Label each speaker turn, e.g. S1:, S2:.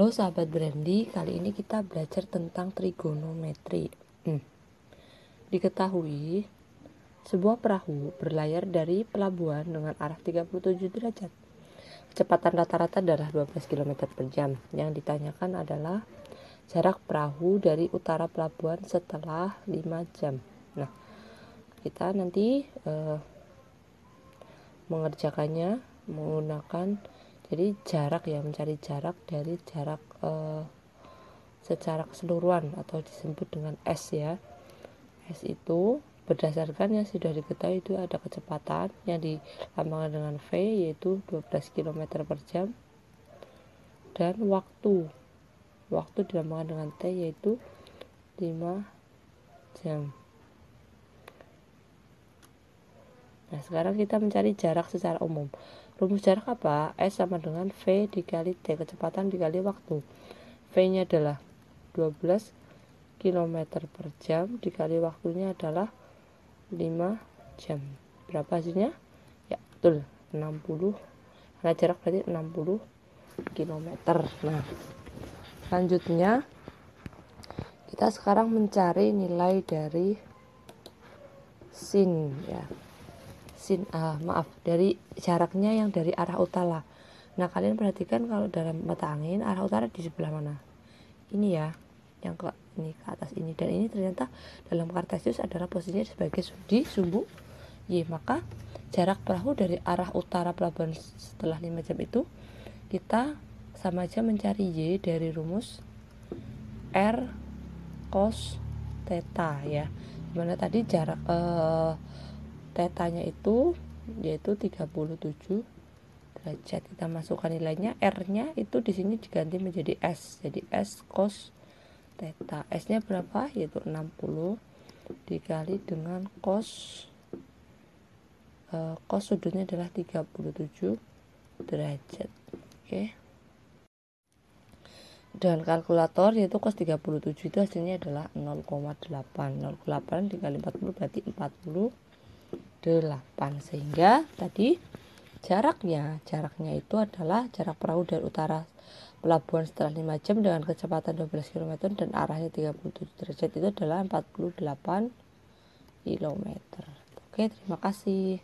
S1: Halo sahabat Brandi, kali ini kita belajar tentang trigonometri. Hmm. Diketahui sebuah perahu berlayar dari pelabuhan dengan arah 37 derajat. Kecepatan rata-rata adalah 12 km per jam. Yang ditanyakan adalah jarak perahu dari utara pelabuhan setelah 5 jam. Nah, kita nanti uh, mengerjakannya menggunakan jadi jarak ya mencari jarak dari jarak uh, secara keseluruhan atau disebut dengan S ya S itu berdasarkan yang sudah diketahui itu ada kecepatan yang dilambangkan dengan V yaitu 12 km per jam dan waktu waktu dilambangkan dengan T yaitu 5 jam nah sekarang kita mencari jarak secara umum Rumus jarak apa? S sama dengan V dikali T, kecepatan dikali waktu. V-nya adalah 12 km per jam dikali waktunya adalah 5 jam. Berapa hasilnya? Ya, betul. 60. Karena jarak berarti 60 km. Nah, selanjutnya kita sekarang mencari nilai dari sin ya sin uh, ah, maaf dari jaraknya yang dari arah utara nah kalian perhatikan kalau dalam mata angin arah utara di sebelah mana ini ya yang ke ini ke atas ini dan ini ternyata dalam kartesius adalah posisinya sebagai di sumbu Y maka jarak perahu dari arah utara pelabuhan setelah lima jam itu kita sama aja mencari Y dari rumus R cos theta ya dimana tadi jarak eh, tetanya itu yaitu 37 derajat kita masukkan nilainya R nya itu di sini diganti menjadi S jadi S cos teta S nya berapa yaitu 60 dikali dengan cos eh, cos sudutnya adalah 37 derajat oke okay. dan kalkulator yaitu cos 37 itu hasilnya adalah 0,8 0,8 dikali 40 berarti 40 8 sehingga tadi jaraknya jaraknya itu adalah jarak perahu dari utara pelabuhan setelah 5 jam dengan kecepatan 12 km dan arahnya 37 derajat itu adalah 48 km. Oke, terima kasih.